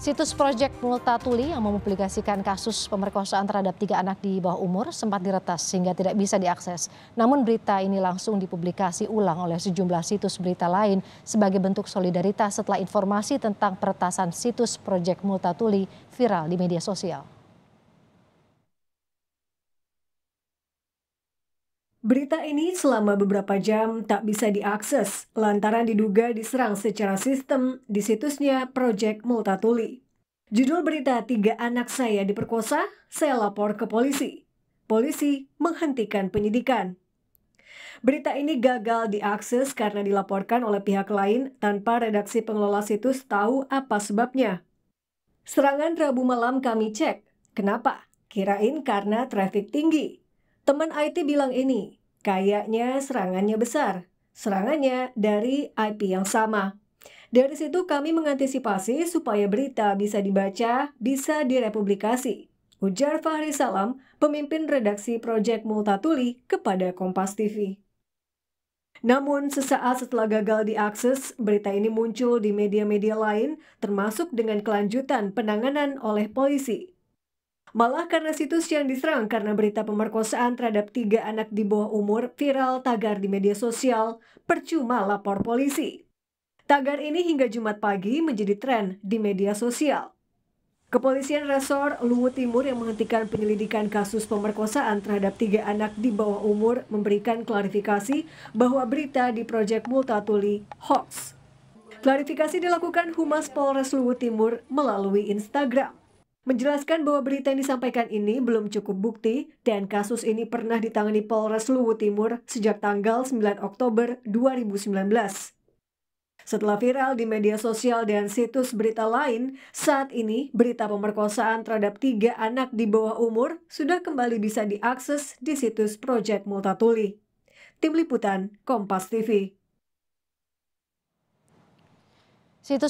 Situs Project Multatuli yang mempublikasikan kasus pemerkosaan terhadap tiga anak di bawah umur sempat diretas sehingga tidak bisa diakses. Namun berita ini langsung dipublikasi ulang oleh sejumlah situs berita lain sebagai bentuk solidaritas setelah informasi tentang peretasan situs Project Multatuli viral di media sosial. Berita ini selama beberapa jam tak bisa diakses lantaran diduga diserang secara sistem di situsnya Project Multatuli. Judul berita tiga anak saya diperkosa, saya lapor ke polisi. Polisi menghentikan penyidikan. Berita ini gagal diakses karena dilaporkan oleh pihak lain tanpa redaksi pengelola situs tahu apa sebabnya. Serangan Rabu malam kami cek. Kenapa? Kirain karena trafik tinggi. Teman IT bilang ini, kayaknya serangannya besar. Serangannya dari IP yang sama. Dari situ kami mengantisipasi supaya berita bisa dibaca, bisa direpublikasi. Ujar Fahri Salam, pemimpin redaksi Project Multatuli kepada Kompas TV. Namun, sesaat setelah gagal diakses, berita ini muncul di media-media lain, termasuk dengan kelanjutan penanganan oleh polisi. Malah karena situs yang diserang karena berita pemerkosaan terhadap tiga anak di bawah umur viral tagar di media sosial, percuma lapor polisi. Tagar ini hingga Jumat pagi menjadi tren di media sosial. Kepolisian Resor Luwu Timur yang menghentikan penyelidikan kasus pemerkosaan terhadap tiga anak di bawah umur memberikan klarifikasi bahwa berita di Project Multatuli hoax. Klarifikasi dilakukan Humas Polres Luwu Timur melalui Instagram menjelaskan bahwa berita yang disampaikan ini belum cukup bukti dan kasus ini pernah ditangani Polres Luwu Timur sejak tanggal 9 Oktober 2019. Setelah viral di media sosial dan situs berita lain, saat ini berita pemerkosaan terhadap tiga anak di bawah umur sudah kembali bisa diakses di situs Project Multatuli. Tim Liputan, Kompas TV. Situs